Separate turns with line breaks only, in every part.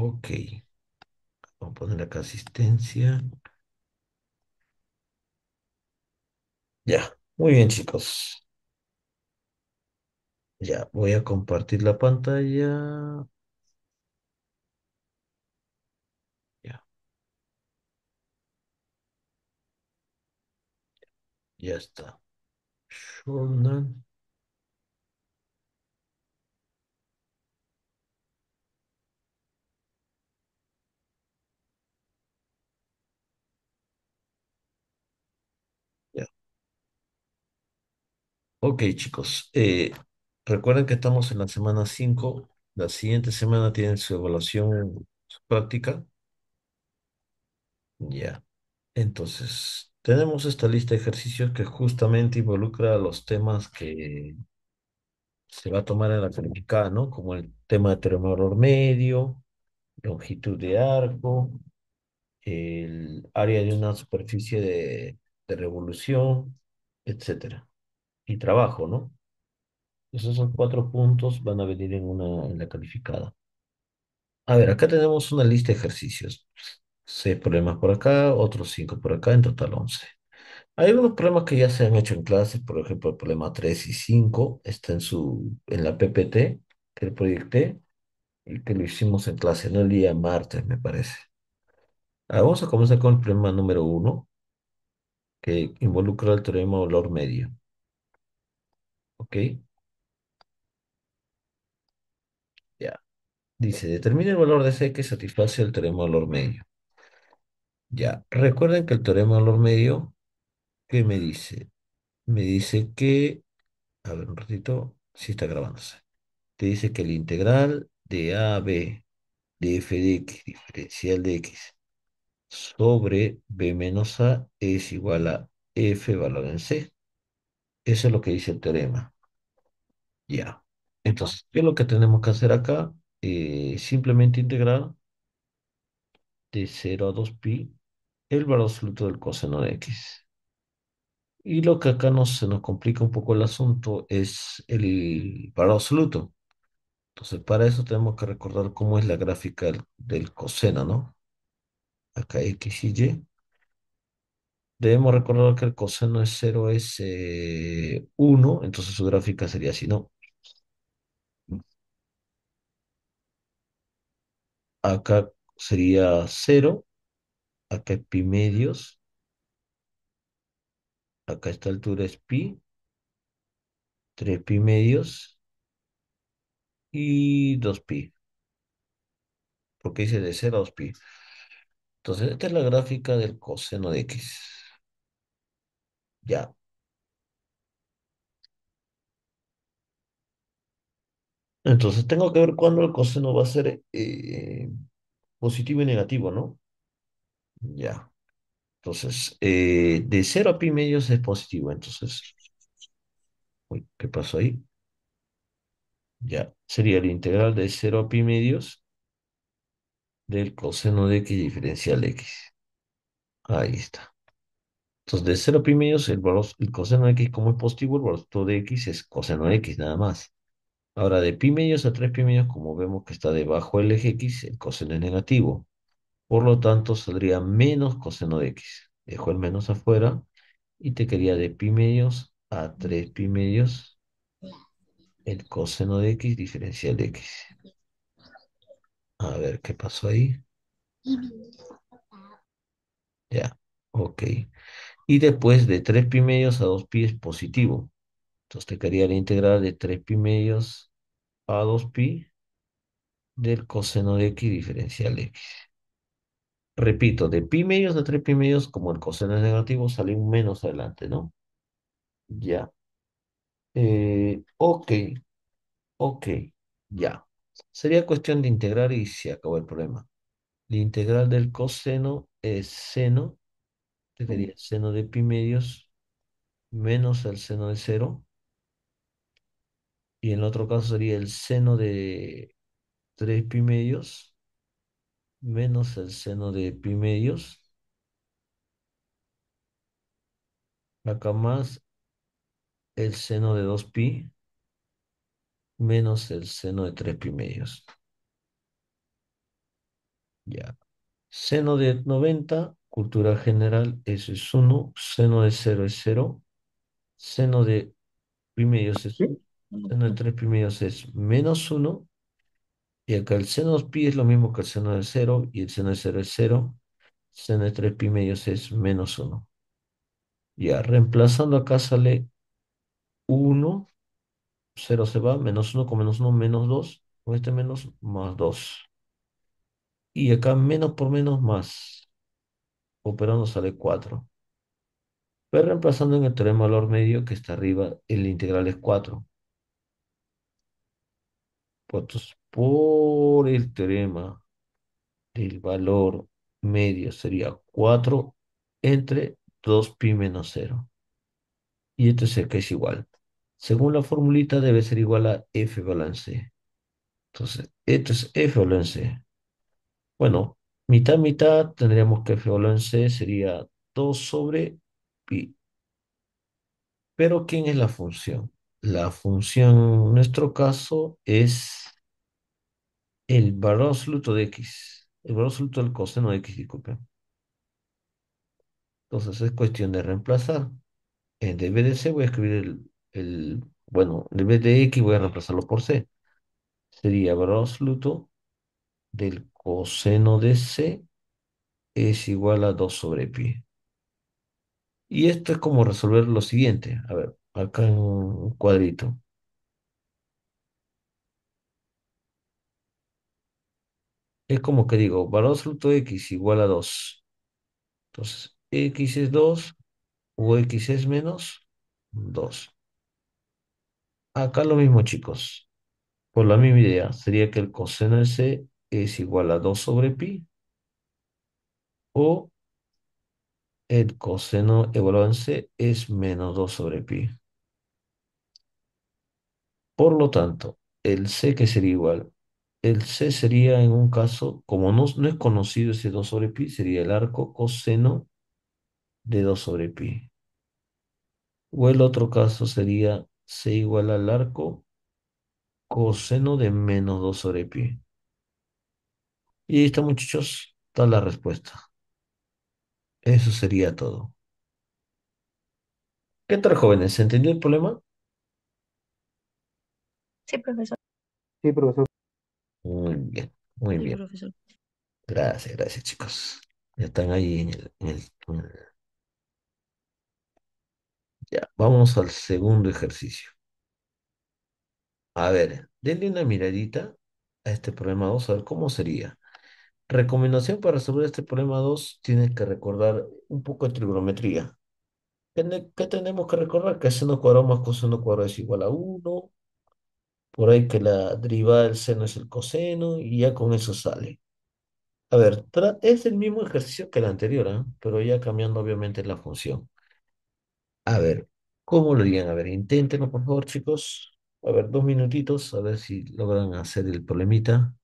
Ok. Vamos a poner acá asistencia. Ya. Muy bien, chicos. Ya, voy a compartir la pantalla. Ya. Ya está. Ok, chicos. Eh, recuerden que estamos en la semana 5. La siguiente semana tienen su evaluación, su práctica. Ya. Entonces, tenemos esta lista de ejercicios que justamente involucra los temas que se va a tomar en la calificada, ¿no? Como el tema de tremor medio, longitud de arco, el área de una superficie de, de revolución, etcétera y trabajo, ¿no? Esos son cuatro puntos, van a venir en una, en la calificada. A ver, acá tenemos una lista de ejercicios. Seis problemas por acá, otros cinco por acá, en total once. Hay algunos problemas que ya se han hecho en clase, por ejemplo, el problema 3 y cinco, está en su, en la PPT que el proyecté y que lo hicimos en clase, en el día martes, me parece. Ahora vamos a comenzar con el problema número 1, que involucra el teorema de valor medio. Ok. Ya. Dice, determina el valor de C que satisface el teorema de valor medio. Ya. Recuerden que el teorema de valor medio, ¿qué me dice? Me dice que, a ver un ratito, si está grabándose. Te dice que el integral de A a B de f de x, diferencial de x, sobre b menos a es igual a f valor en c. Eso es lo que dice el teorema. Ya. Entonces, ¿qué es lo que tenemos que hacer acá? Eh, simplemente integrar de 0 a 2pi el valor absoluto del coseno de x. Y lo que acá nos, se nos complica un poco el asunto es el valor absoluto. Entonces, para eso tenemos que recordar cómo es la gráfica del coseno, ¿no? Acá x y y. Debemos recordar que el coseno es 0 es 1, eh, entonces su gráfica sería así, ¿no? Acá sería 0, acá es pi medios, acá esta altura es pi, 3 pi medios y 2 pi, porque dice de 0 a 2 pi. Entonces esta es la gráfica del coseno de x. Ya. Entonces tengo que ver cuándo el coseno va a ser eh, positivo y negativo, ¿no? Ya. Entonces, eh, de 0 a pi medios es positivo. Entonces, uy, ¿qué pasó ahí? Ya. Sería la integral de 0 a pi medios del coseno de x diferencial x. Ahí está. Entonces, de 0 pi medios, el, el coseno de x, como es positivo, el valor de x es coseno de x, nada más. Ahora, de pi medios a 3 pi medios, como vemos que está debajo del eje x, el coseno es negativo. Por lo tanto, saldría menos coseno de x. Dejo el menos afuera y te quería de pi medios a 3 pi medios el coseno de x diferencial de x. A ver qué pasó ahí. Ya, ok y después de 3 pi medios a 2 pi es positivo. Entonces te quedaría la integral de 3 pi medios a 2 pi del coseno de x diferencial x. Repito, de pi medios a 3 pi medios, como el coseno es negativo, sale un menos adelante, ¿no? Ya. Eh, ok. Ok. Ya. Sería cuestión de integrar y se acabó el problema. La integral del coseno es seno sería seno de pi medios menos el seno de 0. Y en otro caso sería el seno de 3 pi medios menos el seno de pi medios. Acá más el seno de 2pi menos el seno de 3 pi medios. Ya. Seno de 90 Cultura general, eso es 1, seno de 0 es 0, seno de pi medios es 1, seno de 3 pi medios es menos 1, y acá el seno de pi es lo mismo que el seno de 0, y el seno de 0 es 0, seno de 3 pi medios es menos 1. Ya, reemplazando acá sale 1, 0 se va, menos 1 con menos 1, menos 2, con este menos, más 2. Y acá menos por menos, más operando sale 4. Pero reemplazando en el teorema valor medio que está arriba, el integral es 4. Entonces, por el teorema del valor medio sería 4 entre 2pi menos 0. Y esto es el que es igual. Según la formulita debe ser igual a f balance. Entonces, esto es f balance. Bueno, Mitad, mitad, tendríamos que F C sería 2 sobre pi. Pero ¿quién es la función? La función en nuestro caso es el valor absoluto de x. El valor absoluto del coseno de x, disculpen. Entonces es cuestión de reemplazar. En db de c voy a escribir el, bueno, en de x voy a reemplazarlo por c. Sería valor absoluto del Coseno de C es igual a 2 sobre pi. Y esto es como resolver lo siguiente. A ver, acá en un cuadrito. Es como que digo, valor absoluto x igual a 2. Entonces, x es 2 o x es menos 2. Acá lo mismo, chicos. Por la misma idea, sería que el coseno de c es igual a 2 sobre pi o el coseno evaluado C es menos 2 sobre pi. Por lo tanto, el C que sería igual, el C sería en un caso, como no, no es conocido ese 2 sobre pi, sería el arco coseno de 2 sobre pi. O el otro caso sería C igual al arco coseno de menos 2 sobre pi. Y está, muchachos, está la respuesta. Eso sería todo. ¿Qué tal, jóvenes? ¿Se entendió el problema? Sí, profesor. Sí, profesor. Muy bien, muy bien. Profesor. Gracias, gracias, chicos. Ya están ahí en el, Ya, vamos al segundo ejercicio. A ver, denle una miradita a este problema vamos a ver cómo sería. Recomendación para resolver este problema 2, Tienes que recordar un poco de trigonometría. ¿Qué, tenemos que recordar? Que seno cuadrado más coseno cuadrado es igual a 1. Por ahí que la derivada del seno es el coseno y ya con eso sale. A ver, es el mismo ejercicio que el anterior, ¿eh? pero ya cambiando obviamente la función. A ver, ¿cómo lo digan A ver, inténtenlo por favor, chicos. A ver, dos minutitos, a ver si logran hacer el problemita.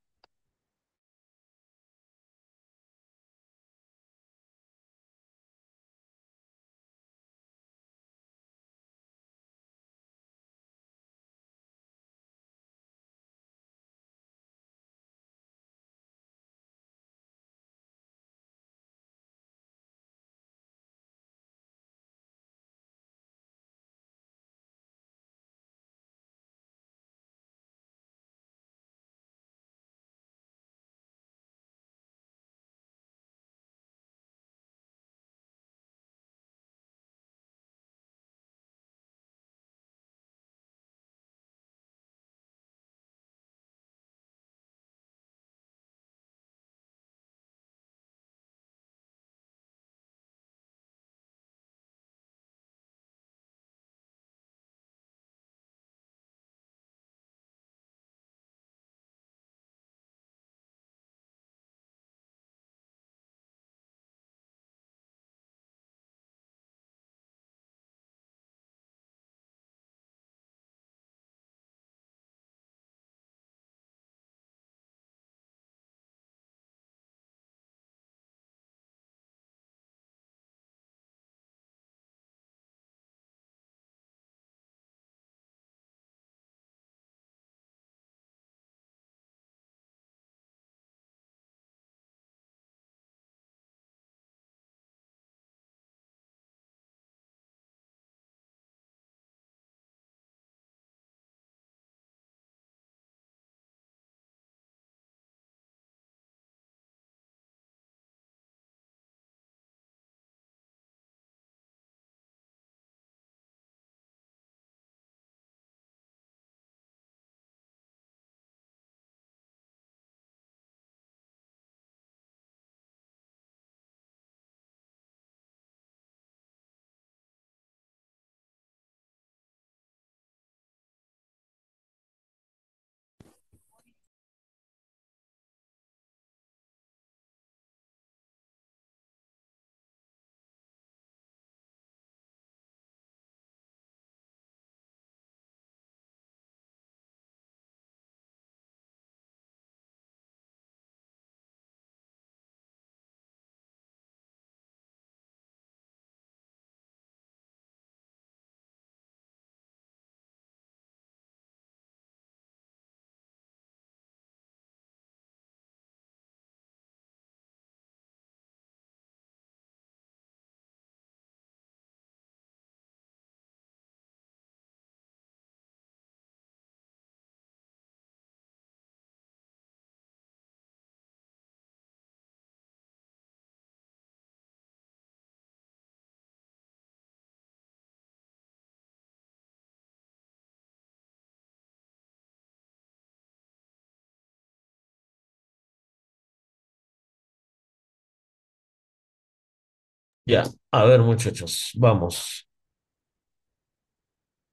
Ya, a ver muchachos, vamos.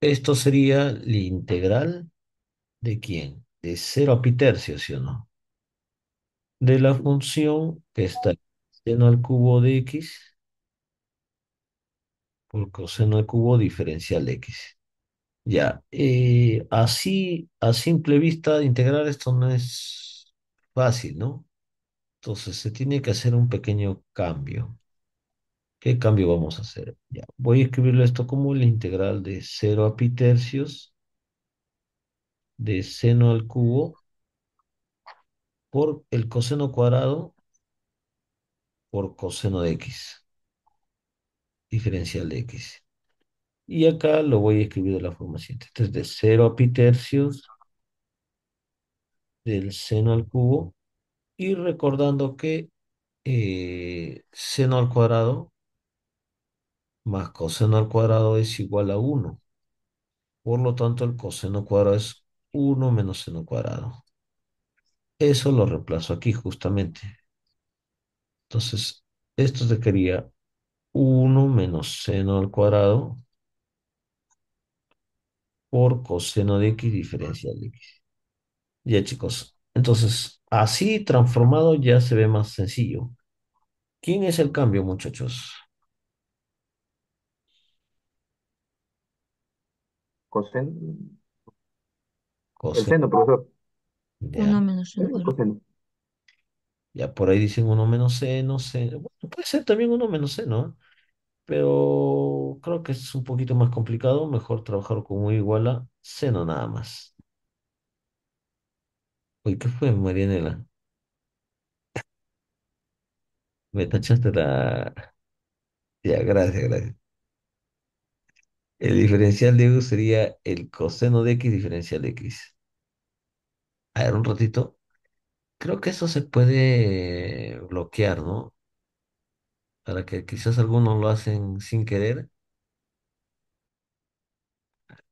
Esto sería la integral de quién? De 0 a pi tercio, ¿sí o no? De la función que está seno al cubo de x por coseno al cubo diferencial de x. Ya, eh, así a simple vista integrar esto no es fácil, ¿no? Entonces se tiene que hacer un pequeño cambio. ¿Qué cambio vamos a hacer? Ya, voy a escribirlo esto como la integral de 0 a pi tercios de seno al cubo por el coseno cuadrado por coseno de x, diferencial de x. Y acá lo voy a escribir de la forma siguiente. es de 0 a pi tercios del seno al cubo y recordando que eh, seno al cuadrado más coseno al cuadrado es igual a 1. Por lo tanto, el coseno cuadrado es 1 menos seno cuadrado. Eso lo reemplazo aquí justamente. Entonces, esto te quería 1 menos seno al cuadrado por coseno de x diferencial de x. Ya chicos, entonces así transformado ya se ve más sencillo. ¿Quién es el cambio muchachos? Coseno. Coseno. profesor. menos seno coseno. Ya por ahí dicen uno menos seno, seno. Bueno, puede ser también uno menos seno, no, Pero creo que es un poquito más complicado. Mejor trabajar con u igual a seno nada más. Uy, ¿qué fue, Marianela? Me tachaste la... Ya, gracias, gracias. El diferencial de u sería el coseno de x diferencial de x. A ver, un ratito. Creo que eso se puede bloquear, ¿no? Para que quizás algunos lo hacen sin querer.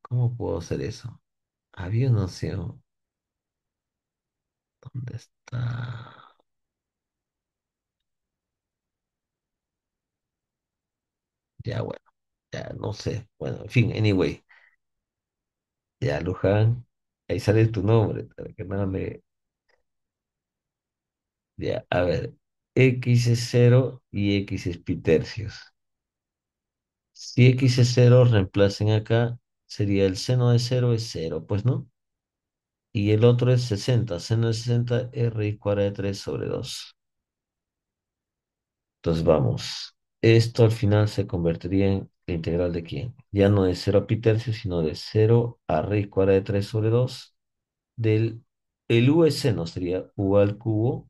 ¿Cómo puedo hacer eso? Había una opción. ¿Dónde está? Ya, bueno. Ya, no sé. Bueno, en fin, anyway. Ya, Luján. Ahí sale tu nombre, para que me... Ya, a ver. X es 0 y X es pi tercios. Si X es 0, reemplacen acá, sería el seno de 0 es 0, pues no. Y el otro es 60. Seno de 60 es raíz cuadrada de 3 sobre 2. Entonces vamos. Esto al final se convertiría en integral de quién? Ya no de 0 a pi tercio, sino de 0 a raíz cuadrada de 3 sobre 2 del el u seno sería u al cubo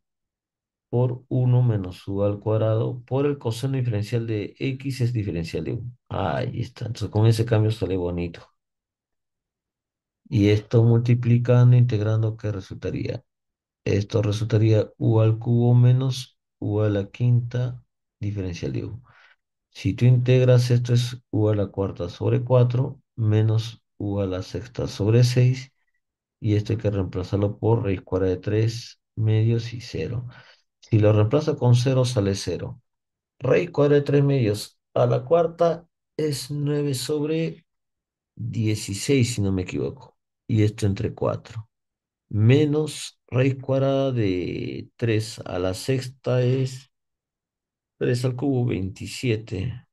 por 1 menos u al cuadrado por el coseno diferencial de x es diferencial de u. Ahí está. Entonces con ese cambio sale bonito. Y esto multiplicando, integrando, ¿qué resultaría? Esto resultaría u al cubo menos u a la quinta diferencial de u. Si tú integras esto es u a la cuarta sobre 4 menos u a la sexta sobre 6 y esto hay que reemplazarlo por raíz cuadrada de 3 medios y 0. Si lo reemplazo con 0 sale 0. Raíz cuadrada de 3 medios a la cuarta es 9 sobre 16 si no me equivoco. Y esto entre 4. Menos raíz cuadrada de 3 a la sexta es 3 al cubo 27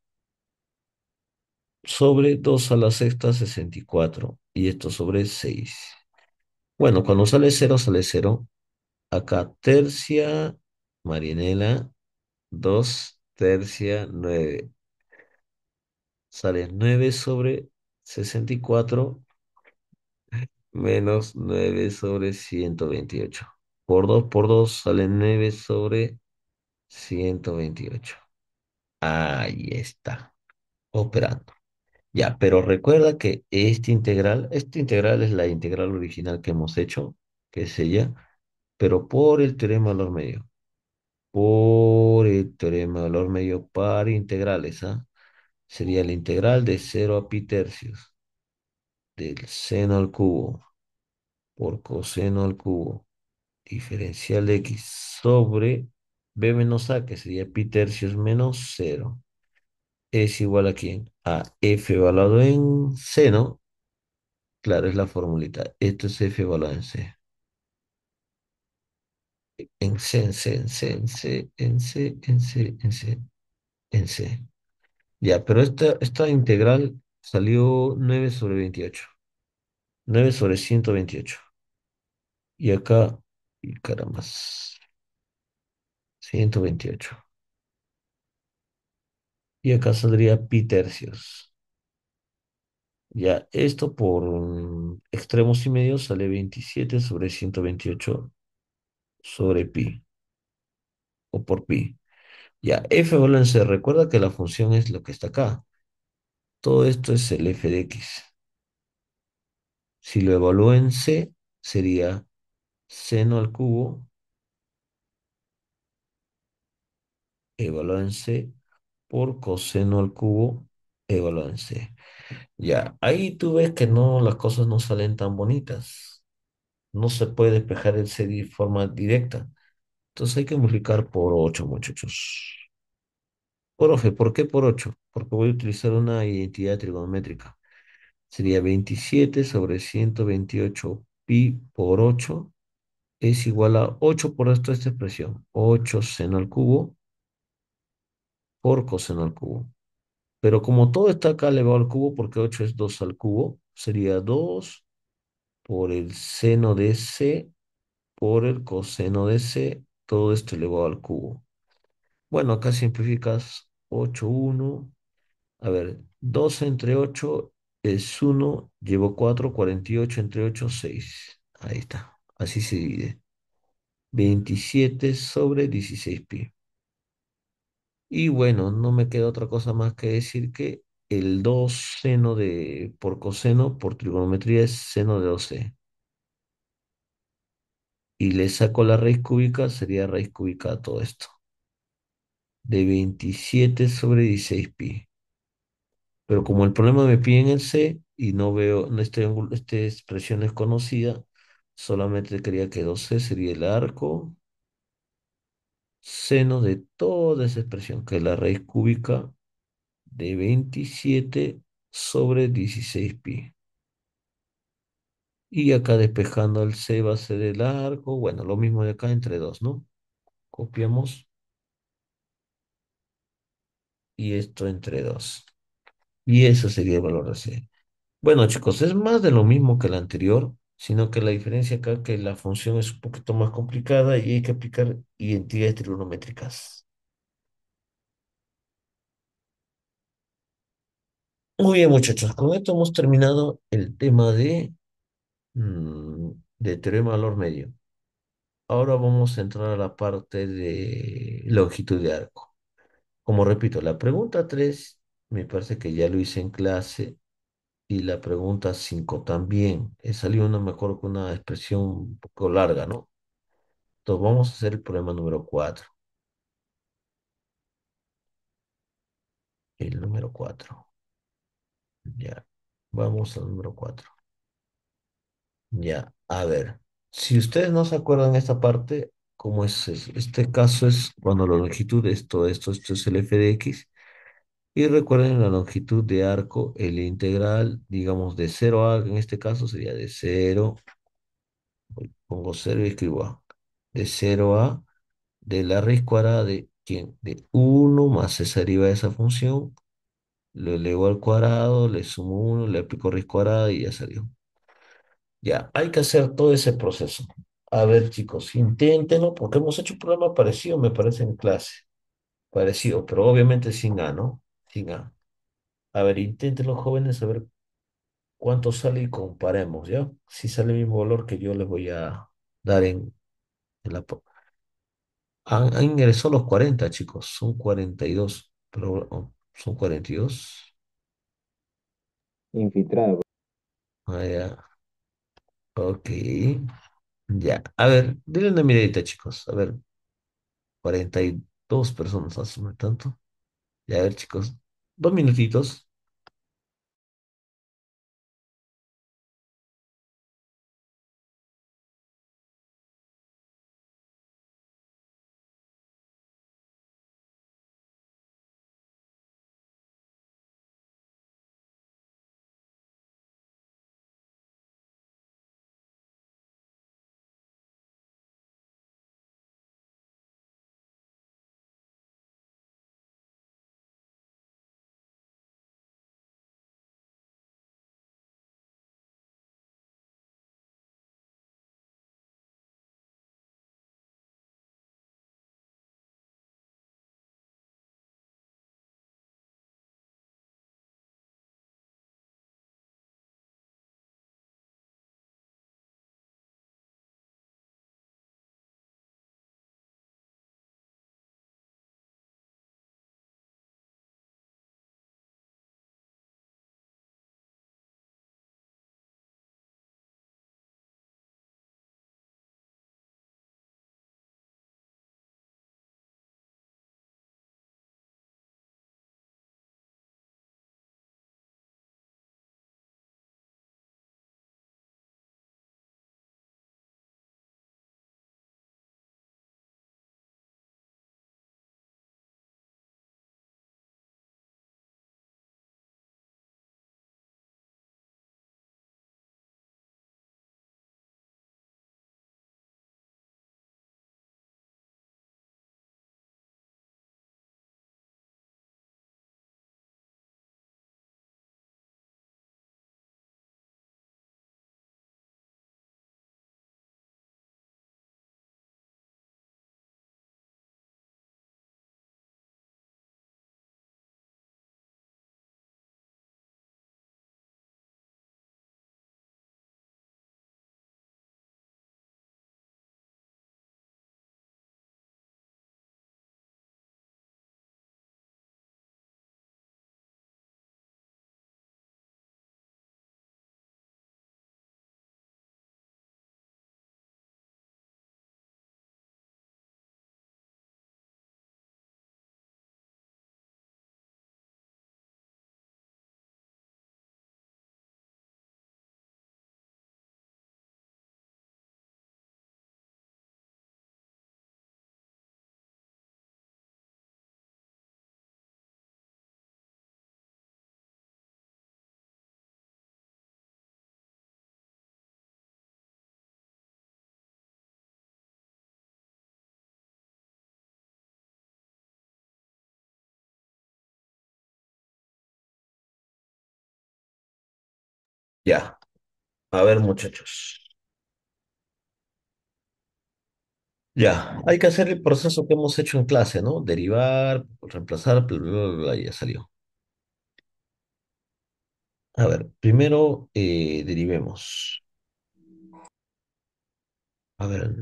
sobre 2 a la sexta 64 y esto sobre 6. Bueno, cuando sale 0 sale 0. Acá tercia, marinela, 2, tercia, 9. Sale 9 sobre 64 menos 9 sobre 128. Por 2 por 2 sale 9 sobre 128. Ahí está, operando. Ya, pero recuerda que esta integral, esta integral es la integral original que hemos hecho, que es ella, pero por el teorema de valor medio. Por el teorema de valor medio para integrales, ¿ah? Sería la integral de 0 a pi tercios del seno al cubo por coseno al cubo diferencial de x sobre B menos A, que sería pi tercios menos 0, es igual a quién? A F evaluado en seno. Claro, es la formulita. Esto es F evaluado en C. En C, en C, en C, en C, en C, en C, en C, Ya, pero esta, esta integral salió 9 sobre 28. 9 sobre 128. Y acá, y caramas. 128. Y acá saldría pi tercios. Ya, esto por extremos y medios sale 27 sobre 128 sobre pi. O por pi. Ya, f se recuerda que la función es lo que está acá. Todo esto es el f de x. Si lo evalúo c, sería seno al cubo evalúense por coseno al cubo, evalúense. Ya, ahí tú ves que no, las cosas no salen tan bonitas. No se puede despejar el C de forma directa. Entonces hay que multiplicar por 8, muchachos. Profe, ¿por qué por 8? Porque voy a utilizar una identidad trigonométrica. Sería 27 sobre 128 pi por 8 es igual a 8 por esto esta expresión. 8 seno al cubo por coseno al cubo. Pero como todo está acá elevado al cubo, porque 8 es 2 al cubo, sería 2 por el seno de C por el coseno de C, todo esto elevado al cubo. Bueno, acá simplificas 8, 1. A ver, 2 entre 8 es 1, llevo 4, 48 entre 8, 6. Ahí está, así se divide. 27 sobre 16 pi. Y bueno, no me queda otra cosa más que decir que el 2 seno de por coseno por trigonometría es seno de 12. E. Y le saco la raíz cúbica, sería raíz cúbica a todo esto. De 27 sobre 16 pi. Pero como el problema me en el C y no veo, este esta expresión es conocida, solamente quería que 12 e sería el arco seno de toda esa expresión, que es la raíz cúbica de 27 sobre 16 pi. Y acá despejando el C va a ser el arco. Bueno, lo mismo de acá entre 2, ¿no? Copiamos. Y esto entre 2. Y eso sería el valor de C. Bueno, chicos, es más de lo mismo que el anterior sino que la diferencia acá es que la función es un poquito más complicada y hay que aplicar identidades trigonométricas. Muy bien, muchachos, con esto hemos terminado el tema de, mm, de teorema de valor medio. Ahora vamos a entrar a la parte de longitud de arco. Como repito, la pregunta 3 me parece que ya lo hice en clase y la pregunta 5 también. He salido una mejor con una expresión un poco larga, ¿no? Entonces vamos a hacer el problema número 4. El número 4. Ya. Vamos al número 4. Ya. A ver. Si ustedes no se acuerdan esta parte, ¿cómo es Este caso es cuando la longitud, esto, esto, esto es el f de x y recuerden la longitud de arco, el integral, digamos, de 0 a, en este caso sería de 0, pongo 0 y escribo a, de 0 a, de la raíz cuadrada de, ¿quién? De 1 más esa arriba de esa función, lo elevo al cuadrado, le sumo 1, le aplico raíz cuadrada y ya salió. Ya, hay que hacer todo ese proceso. A ver, chicos, inténtenlo, porque hemos hecho un programa parecido, me parece, en clase. Parecido, pero obviamente sin A, ¿no? A ver, intenten los jóvenes a ver cuánto sale y comparemos, ¿ya? Si sale el mismo valor que yo les voy a dar en, en la... Han, ingresado los 40, chicos. Son 42. Pero, oh, ¿Son 42? Infiltrado. Ah, ya. Ok. Ya. A ver, denle una miradita, chicos. A ver. 42 personas, un tanto. Y a ver, chicos, dos minutitos. Ya. A ver, muchachos. Ya, hay que hacer el proceso que hemos hecho en clase, ¿no? Derivar, reemplazar, bla, bla, bla, ya salió. A ver, primero eh, derivemos. A ver.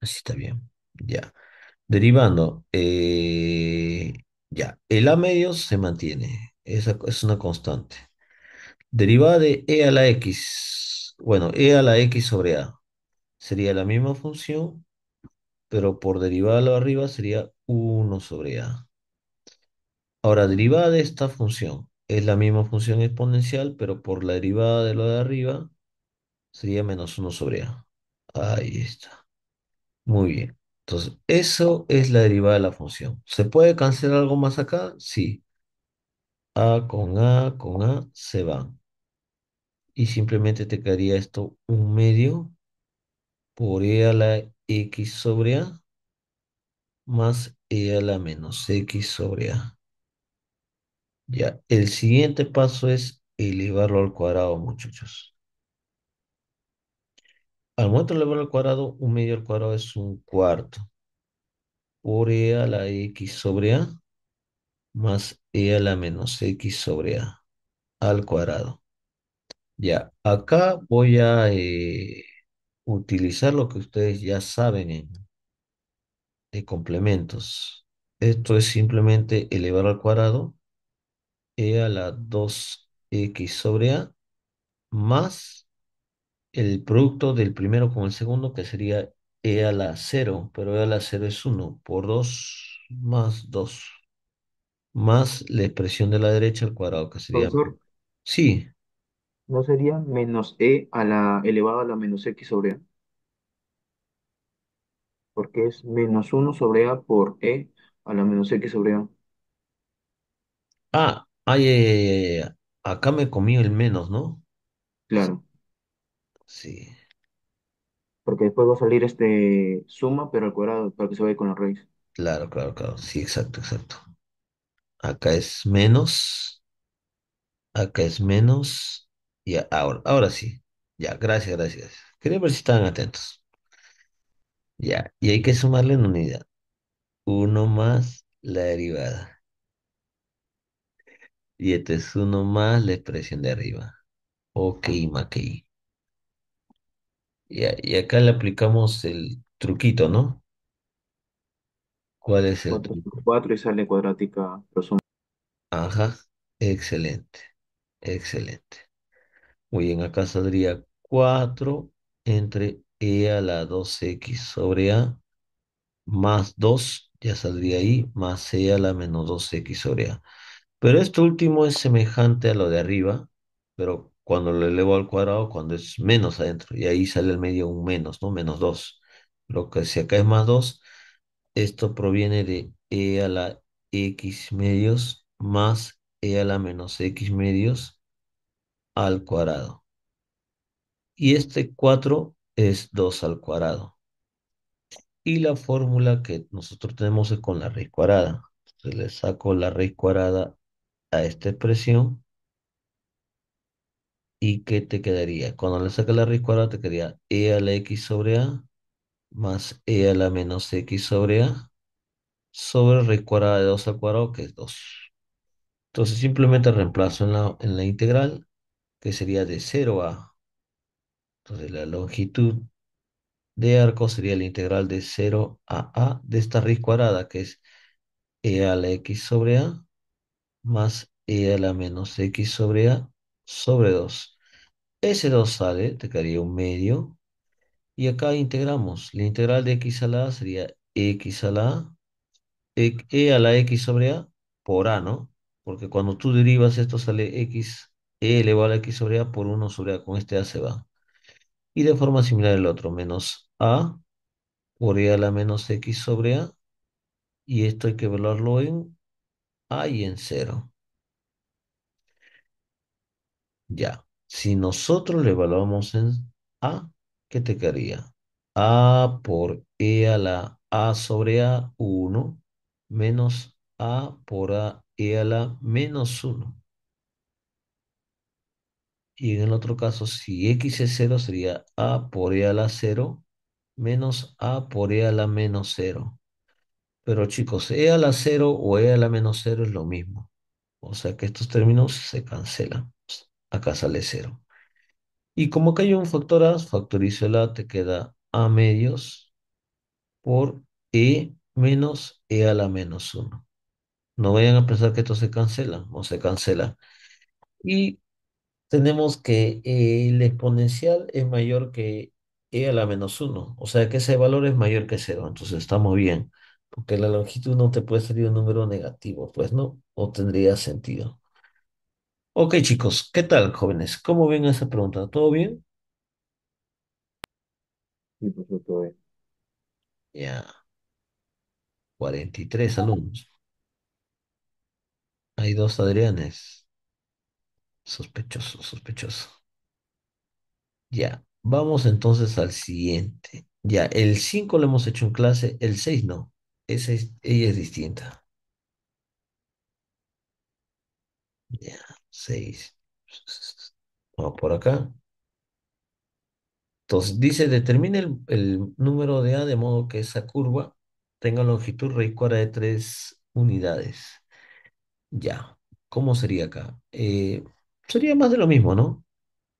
Así está bien. Ya. Derivando, eh, ya, el A medio se mantiene, es una constante. Derivada de E a la X, bueno, E a la X sobre A, sería la misma función, pero por derivada de lo arriba sería 1 sobre A. Ahora, derivada de esta función, es la misma función exponencial, pero por la derivada de lo de arriba sería menos 1 sobre A. Ahí está. Muy bien. Entonces, eso es la derivada de la función. ¿Se puede cancelar algo más acá? Sí. A con A con A se van. Y simplemente te quedaría esto un medio por E a la X sobre A más E a la menos X sobre A. Ya, el siguiente paso es elevarlo al cuadrado, muchachos. Al momento de al cuadrado, un medio al cuadrado es un cuarto. Por e a la x sobre a más e a la menos x sobre a al cuadrado. Ya, acá voy a eh, utilizar lo que ustedes ya saben De complementos. Esto es simplemente elevar al cuadrado e a la 2x sobre a más el producto del primero con el segundo, que sería e a la 0, pero e a la 0 es 1 por 2 más 2, más la expresión de la derecha al cuadrado, que sería... Sí, ¿no sería menos e a la elevado a la menos x sobre a? Porque es menos 1 sobre a por e a la menos x sobre a. ah, acá me comí el menos, ¿no? Claro. Sí. Porque después va a salir este suma, pero al cuadrado, para que se vaya con la raíz. Claro, claro, claro. Sí, exacto, exacto. Acá es menos. Acá es menos. Y ahora, ahora sí. Ya, gracias, gracias. Quería ver si estaban atentos. Ya, y hay que sumarle en unidad. Uno más la derivada. Y este es uno más la expresión de arriba. Ok, Maki. Y, acá le aplicamos el truquito, ¿no? ¿Cuál es el 4 4 y sale cuadrática, pero Ajá, excelente, excelente. Muy bien, acá saldría 4 entre e a la 2x sobre a más 2, ya saldría ahí, más e a la menos 2x sobre a. Pero esto último es semejante a lo de arriba, pero cuando lo elevo al cuadrado, cuando es menos adentro. Y ahí sale el medio un menos, ¿no? Menos 2. Lo que si acá es más 2, esto proviene de e a la x medios más e a la menos x medios al cuadrado. Y este 4 es 2 al cuadrado. Y la fórmula que nosotros tenemos es con la raíz cuadrada. Entonces le saco la raíz cuadrada a esta expresión ¿Y qué te quedaría? Cuando le sacas la raíz cuadrada, te quedaría e a la x sobre a más e a la menos x sobre a sobre raíz cuadrada de 2 al cuadrado, que es 2. Entonces simplemente reemplazo en la, en la integral, que sería de 0 a. Entonces la longitud de arco sería la integral de 0 a a de esta raíz cuadrada, que es e a la x sobre a más e a la menos x sobre a sobre 2 s 2 sale, te quedaría un medio. Y acá integramos. La integral de x a la a sería x a la a, e, e a la x sobre a por a, ¿no? Porque cuando tú derivas esto sale x, e elevado a x sobre a por 1 sobre a, con este a se va. Y de forma similar el otro, menos a por e a la menos x sobre a, y esto hay que evaluarlo en a y en 0. Ya. Si nosotros le evaluamos en A, ¿qué te quedaría? A por E a la A sobre A, 1, menos A por A, E a la menos 1. Y en el otro caso, si X es 0, sería A por E a la 0, menos A por E a la menos 0. Pero chicos, E a la 0 o E a la menos 0 es lo mismo. O sea que estos términos se cancelan acá sale cero. Y como que hay un el A, te queda a medios por e menos e a la menos 1. No vayan a pensar que esto se cancela o se cancela. Y tenemos que eh, el exponencial es mayor que e a la menos 1. O sea que ese valor es mayor que cero. Entonces estamos bien. Porque la longitud no te puede ser un número negativo, pues no, o tendría sentido. Ok, chicos, ¿qué tal, jóvenes? ¿Cómo ven esa pregunta? ¿Todo bien? Sí, por todo bien. Ya, 43 alumnos. Hay dos Adrianes. Sospechoso, sospechoso. Ya, vamos entonces al siguiente. Ya, el 5 lo hemos hecho en clase, el 6 no. Esa es, ella es distinta. Ya. 6. Vamos por acá. Entonces dice, determine el, número de A de modo que esa curva tenga longitud raíz cuadrada de 3 unidades. Ya, ¿cómo sería acá? Eh, sería más de lo mismo, ¿no?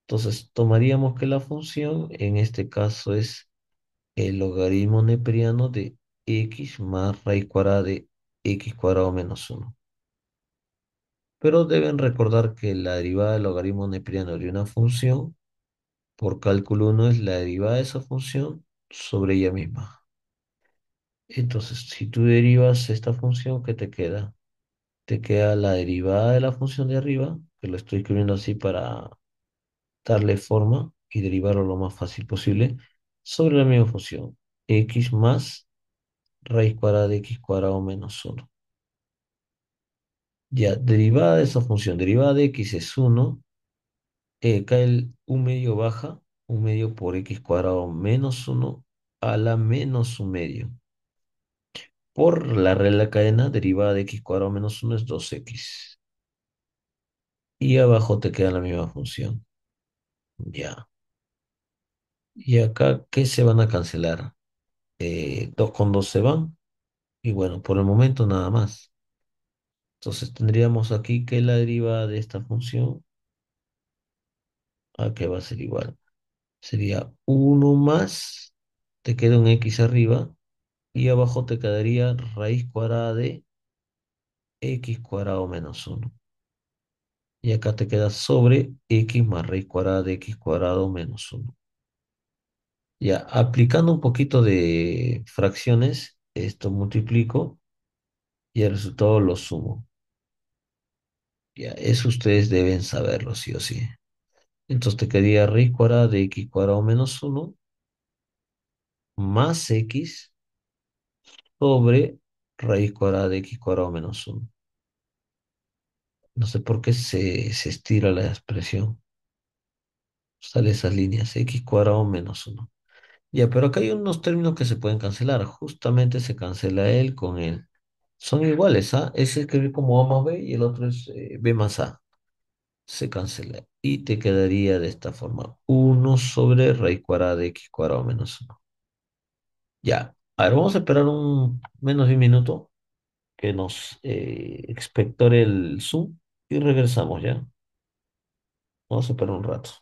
Entonces tomaríamos que la función en este caso es el logaritmo neperiano de x más raíz cuadrada de x cuadrado menos 1 pero deben recordar que la derivada del logaritmo neperiano de una función por cálculo 1 es la derivada de esa función sobre ella misma. Entonces, si tú derivas esta función, ¿qué te queda? Te queda la derivada de la función de arriba, que lo estoy escribiendo así para darle forma y derivarlo lo más fácil posible, sobre la misma función, x más raíz cuadrada de x cuadrado menos 1. Ya, derivada de esa función, derivada de x es 1, eh, cae el 1 medio baja, 1 medio por x cuadrado menos 1 a la menos 1 medio. Por la regla de la cadena, derivada de x cuadrado menos 1 es 2x. Y abajo te queda la misma función. Ya. Y acá, ¿qué se van a cancelar? Eh, 2 con 2 se van. Y bueno, por el momento nada más. Entonces tendríamos aquí que la derivada de esta función, ¿a ah, que va a ser igual? Sería 1 más, te queda un x arriba, y abajo te quedaría raíz cuadrada de x cuadrado menos 1. Y acá te queda sobre x más raíz cuadrada de x cuadrado menos 1. Ya, aplicando un poquito de fracciones, esto multiplico y el resultado lo sumo. Ya, eso ustedes deben saberlo, sí o sí. Entonces te quedaría raíz cuadrada de x cuadrado menos 1 más x sobre raíz cuadrada de x cuadrado menos 1. No sé por qué se, se estira la expresión. Sale esas líneas, x cuadrado menos 1. Ya, pero acá hay unos términos que se pueden cancelar. Justamente se cancela él con él. Son iguales, ¿ah? Ese escribir como A más B y el otro es eh, B más A. Se cancela. Y te quedaría de esta forma. 1 sobre raíz cuadrada de x cuadrado menos 1. Ya. A ver, vamos a esperar un menos de un minuto que nos eh, expectore el zoom y regresamos ya. Vamos a esperar un rato.